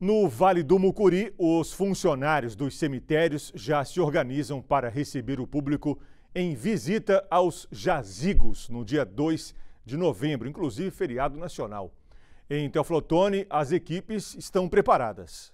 No Vale do Mucuri, os funcionários dos cemitérios já se organizam para receber o público em visita aos jazigos no dia 2 de novembro, inclusive feriado nacional. Em Teoflotone, as equipes estão preparadas.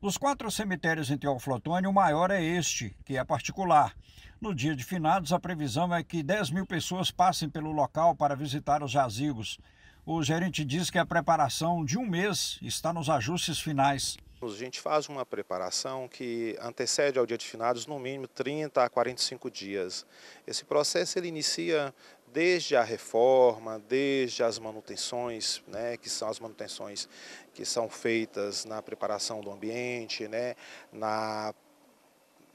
Dos quatro cemitérios em Teoflotone, o maior é este, que é particular. No dia de finados, a previsão é que 10 mil pessoas passem pelo local para visitar os jazigos. O gerente diz que a preparação de um mês está nos ajustes finais. A gente faz uma preparação que antecede ao dia de finados no mínimo 30 a 45 dias. Esse processo ele inicia desde a reforma, desde as manutenções, né, que são as manutenções que são feitas na preparação do ambiente, né, na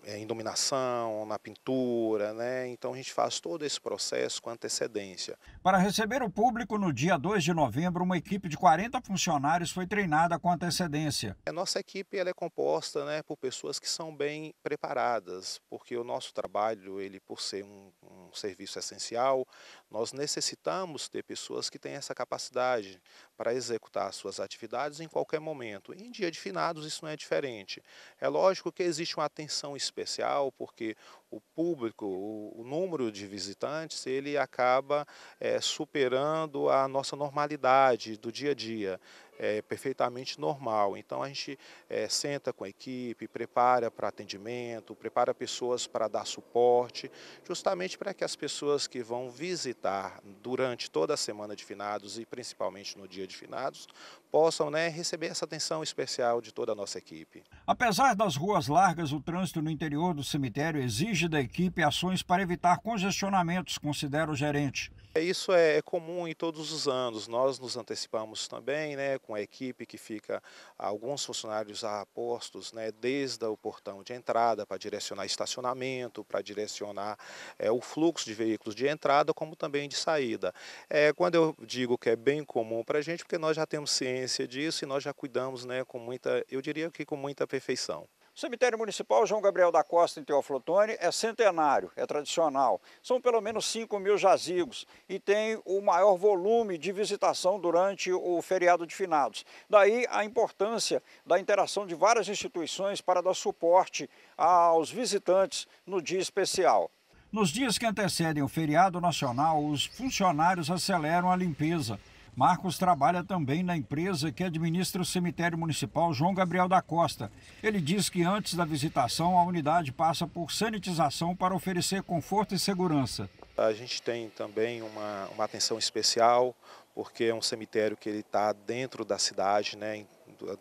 eh, em dominação, na pintura, né? Então a gente faz todo esse processo com antecedência. Para receber o público no dia 2 de novembro, uma equipe de 40 funcionários foi treinada com antecedência. A nossa equipe ela é composta, né, por pessoas que são bem preparadas, porque o nosso trabalho, ele por ser um, um serviço essencial, nós necessitamos ter pessoas que têm essa capacidade para executar suas atividades em qualquer momento. em dia de finados isso não é diferente. É lógico que existe uma atenção especial, porque o público, o, o número de visitantes, ele acaba é, superando a nossa normalidade do dia a dia. É perfeitamente normal. Então a gente é, senta com a equipe, prepara para atendimento, prepara pessoas para dar suporte, justamente para que as pessoas que vão visitar durante toda a semana de finados e principalmente no dia de finados possam né, receber essa atenção especial de toda a nossa equipe. Apesar das ruas largas, o trânsito no interior do cemitério exige da equipe ações para evitar congestionamentos, considera o gerente. É, isso é, é comum em todos os anos. Nós nos antecipamos também né, com a equipe que fica alguns funcionários a postos, né, desde o portão de entrada para direcionar estacionamento, para direcionar é, o fluxo de veículos de entrada, como também de saída. É, quando eu digo que é bem comum para a gente, porque nós já temos ciência disso e nós já cuidamos né, com muita, eu diria que com muita perfeição. O cemitério municipal João Gabriel da Costa, em Teoflotone, é centenário, é tradicional. São pelo menos 5 mil jazigos e tem o maior volume de visitação durante o feriado de finados. Daí a importância da interação de várias instituições para dar suporte aos visitantes no dia especial. Nos dias que antecedem o feriado nacional, os funcionários aceleram a limpeza Marcos trabalha também na empresa que administra o cemitério municipal João Gabriel da Costa. Ele diz que antes da visitação, a unidade passa por sanitização para oferecer conforto e segurança. A gente tem também uma, uma atenção especial, porque é um cemitério que ele está dentro da cidade, né?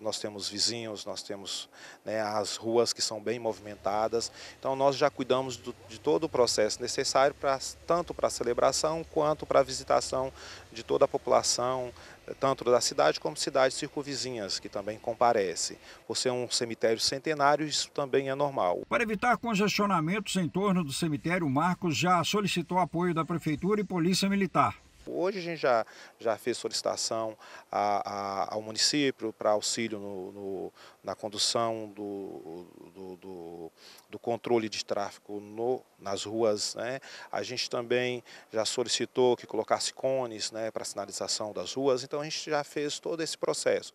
nós temos vizinhos, nós temos né, as ruas que são bem movimentadas. Então nós já cuidamos do, de todo o processo necessário para tanto para a celebração quanto para a visitação de toda a população, tanto da cidade como cidades circunvizinhas, que também comparece. Por ser um cemitério centenário, isso também é normal. Para evitar congestionamentos em torno do cemitério, Marcos já solicitou apoio da Prefeitura e Polícia Militar. Hoje a gente já, já fez solicitação a, a, ao município para auxílio no, no, na condução do, do, do, do, controle de tráfego no, nas ruas. Né? A gente também já solicitou que colocasse cones né, para sinalização das ruas, então a gente já fez todo esse processo.